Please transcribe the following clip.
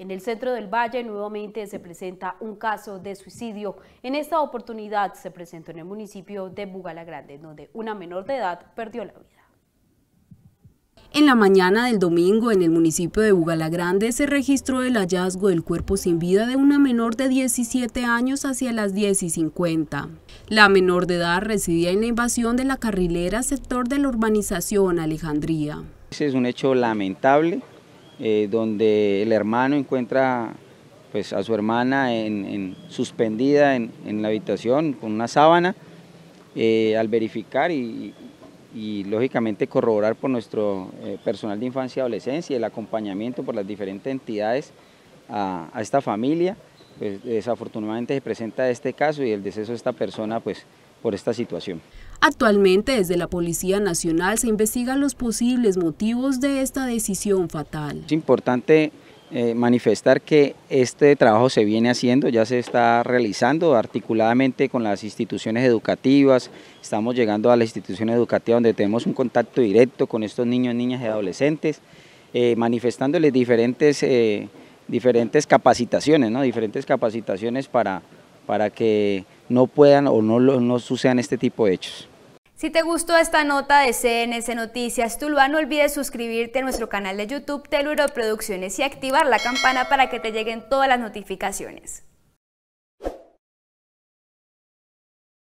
En el centro del valle nuevamente se presenta un caso de suicidio. En esta oportunidad se presentó en el municipio de Bugalagrande, Grande, donde una menor de edad perdió la vida. En la mañana del domingo, en el municipio de Bugalagrande, se registró el hallazgo del cuerpo sin vida de una menor de 17 años hacia las 10 y 50. La menor de edad residía en la invasión de la carrilera sector de la urbanización Alejandría. es un hecho lamentable eh, donde el hermano encuentra pues, a su hermana suspendida en, la habitación con una sábana. Eh, al verificar y, lógicamente corroborar por nuestro eh, personal de infancia y adolescencia y el acompañamiento por las diferentes entidades a esta familia, pues, desafortunadamente se presenta este caso y el deceso de esta persona pues por esta situación. Actualmente desde la Policía Nacional se investigan los posibles motivos de esta decisión fatal. Es importante eh, manifestar que este trabajo se viene haciendo, ya se está realizando articuladamente con las instituciones educativas, estamos llegando a la institución educativa donde tenemos un contacto directo con estos niños, niñas y adolescentes, eh, manifestándoles diferentes eh, diferentes capacitaciones, ¿no? diferentes capacitaciones para, para que no puedan o no, no sucedan este tipo de hechos. Si te gustó esta nota de CNS, Noticias Tuluá, no olvides suscribirte a nuestro canal de YouTube Teluro Producciones y activar la campana para que te lleguen todas las notificaciones.